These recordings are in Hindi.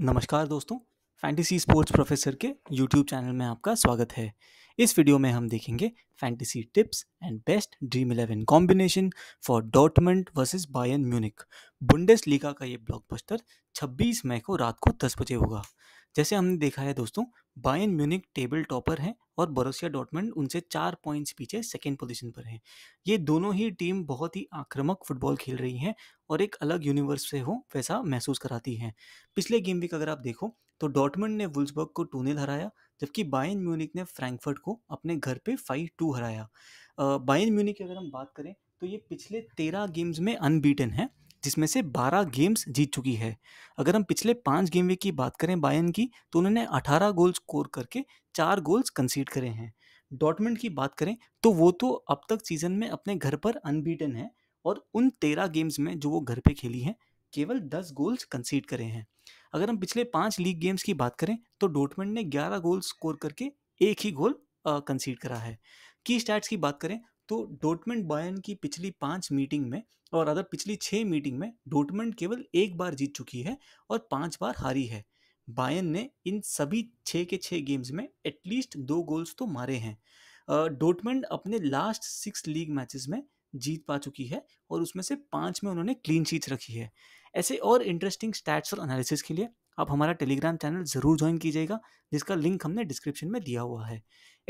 नमस्कार दोस्तों फैंटेसी स्पोर्ट्स प्रोफेसर के यूट्यूब चैनल में आपका स्वागत है इस वीडियो में हम देखेंगे fantasy tips and best dream eleven combination for Dortmund versus Bayern Munich Bundesliga का ये ब्लॉकबस्टर 26 मई को रात को 10 बजे होगा जैसे हमने देखा है दोस्तों बायन म्यूनिक टेबल टॉपर हैं और बरोसिया डॉटमेंट उनसे चार पॉइंट्स पीछे सेकेंड पोजीशन पर हैं ये दोनों ही टीम बहुत ही आक्रामक फुटबॉल खेल रही हैं और एक अलग यूनिवर्स से हो वैसा महसूस कराती हैं पिछले गेम वीक अगर आप देखो तो डॉटमेंट ने वुल्सबर्ग को टू नील हराया जबकि बायन म्यूनिक ने फ्रैंकफर्ट को अपने घर पर फाइव टू हराया बायन म्यूनिक की अगर हम बात करें तो ये पिछले तेरह गेम्स में अनबीटन है जिसमें से 12 गेम्स जीत चुकी है अगर हम पिछले पाँच गेम की बात करें बायन की तो उन्होंने 18 गोल स्कोर करके चार गोल्स कंसीड करे हैं डॉटमेंट की बात करें तो वो तो अब तक सीजन में अपने घर पर अनबीटन है और उन तेरह गेम्स में जो वो घर पर खेली हैं केवल दस गोल्स कंसीड करे हैं अगर हम पिछले पाँच लीग गेम्स की बात करें तो डोटमेंट ने ग्यारह गोल स्कोर करके एक ही गोल कंसीड करा है की स्टैट्स की बात करें तो डोटमेंट बायन की पिछली पांच मीटिंग में और अदर पिछली छह मीटिंग में डोटमेंट केवल एक बार जीत चुकी है और पांच बार हारी है बायन ने इन सभी छः के छः गेम्स में एटलीस्ट दो गोल्स तो मारे हैं डोटमेंट अपने लास्ट सिक्स लीग मैचेस में जीत पा चुकी है और उसमें से पांच में उन्होंने क्लीन चीट रखी है ऐसे और इंटरेस्टिंग स्टैट्स और एनालिसिस के लिए आप हमारा टेलीग्राम चैनल ज़रूर ज्वाइन कीजिएगा जिसका लिंक हमने डिस्क्रिप्शन में दिया हुआ है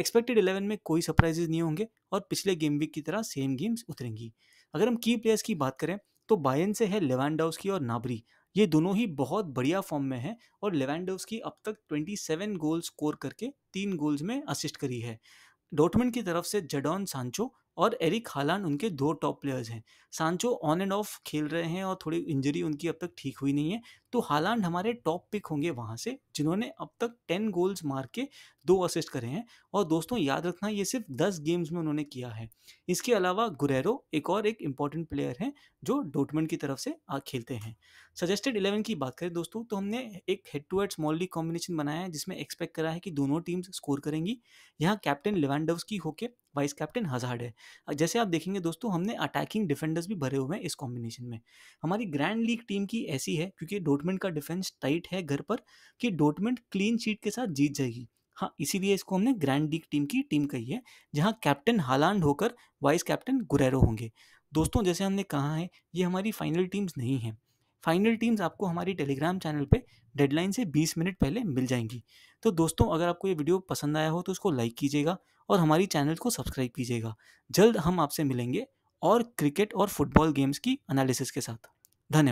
एक्सपेक्टेड इलेवन में कोई सरप्राइजेज नहीं होंगे और पिछले गेम वीक की तरह सेम गेम्स उतरेंगी अगर हम की प्लेयर्स की बात करें तो बायन से है की और नाबरी ये दोनों ही बहुत बढ़िया फॉर्म में हैं और की अब तक 27 गोल स्कोर करके तीन गोल्स में असिस्ट करी है डोटमेंट की तरफ से जडॉन सांचो और एरिक हालान उनके दो टॉप प्लेयर्स हैं सांचो ऑन एंड ऑफ खेल रहे हैं और थोड़ी इंजरी उनकी अब तक ठीक हुई नहीं है तो हालांड हमारे टॉप पिक होंगे वहाँ से जिन्होंने अब तक टेन गोल्स मार के दो असिस्ट करे हैं और दोस्तों याद रखना ये सिर्फ दस गेम्स में उन्होंने किया है इसके अलावा गुरेरो एक और एक इम्पॉर्टेंट प्लेयर हैं जो डोटमेंट की तरफ से आ खेलते हैं सजेस्टेड इलेवन की बात करें दोस्तों तो हमने एक head to head small league combination बनाया है जिसमें एक्सपेक्ट करा है कि दोनों टीम्स स्कोर करेंगी यहाँ कैप्टन की होकर वाइस कैप्टन हजार्ड है जैसे आप देखेंगे दोस्तों हमने अटैकिंग डिफेंडर्स भी भरे हुए हैं इस कॉम्बिनेशन में हमारी ग्रैंड लीग टीम की ऐसी है क्योंकि डोटमेंट का डिफेंस टाइट है घर पर कि डोटमेंट क्लीन शीट के साथ जीत जाएगी हाँ इसीलिए इसको हमने ग्रैंड लीग टीम की टीम कही है जहाँ कैप्टन हालांड होकर वाइस कैप्टन गुरेरो होंगे दोस्तों जैसे हमने कहा है ये हमारी फाइनल टीम्स नहीं हैं फाइनल टीम्स आपको हमारी टेलीग्राम चैनल पे डेडलाइन से 20 मिनट पहले मिल जाएंगी तो दोस्तों अगर आपको ये वीडियो पसंद आया हो तो उसको लाइक कीजिएगा और हमारी चैनल को सब्सक्राइब कीजिएगा जल्द हम आपसे मिलेंगे और क्रिकेट और फुटबॉल गेम्स की अनालिसिस के साथ धन्यवाद